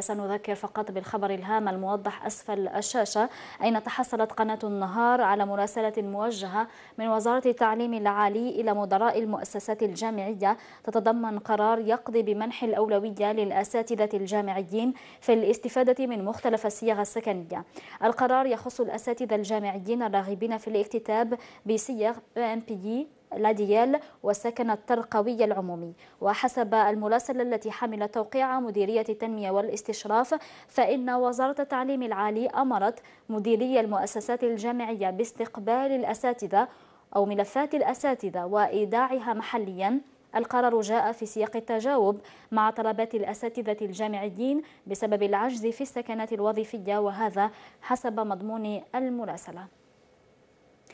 سنذكر فقط بالخبر الهام الموضح أسفل الشاشة أين تحصلت قناة النهار على مراسلة موجهة من وزارة التعليم العالي إلى مدراء المؤسسات الجامعية تتضمن قرار يقضي بمنح الأولوية للأساتذة الجامعيين في الاستفادة من مختلف الصيغ السكنية القرار يخص الأساتذة الجامعيين الراغبين في الاكتتاب بصيغ بي لاديال والسكن الترقوي العمومي وحسب المراسلة التي حمل توقيع مديرية التنمية والاستشراف فإن وزارة التعليم العالي أمرت مديري المؤسسات الجامعية باستقبال الأساتذة أو ملفات الأساتذة وإيداعها محلياً القرار جاء في سياق التجاوب مع طلبات الأساتذة الجامعيين بسبب العجز في السكنات الوظيفية وهذا حسب مضمون المراسلة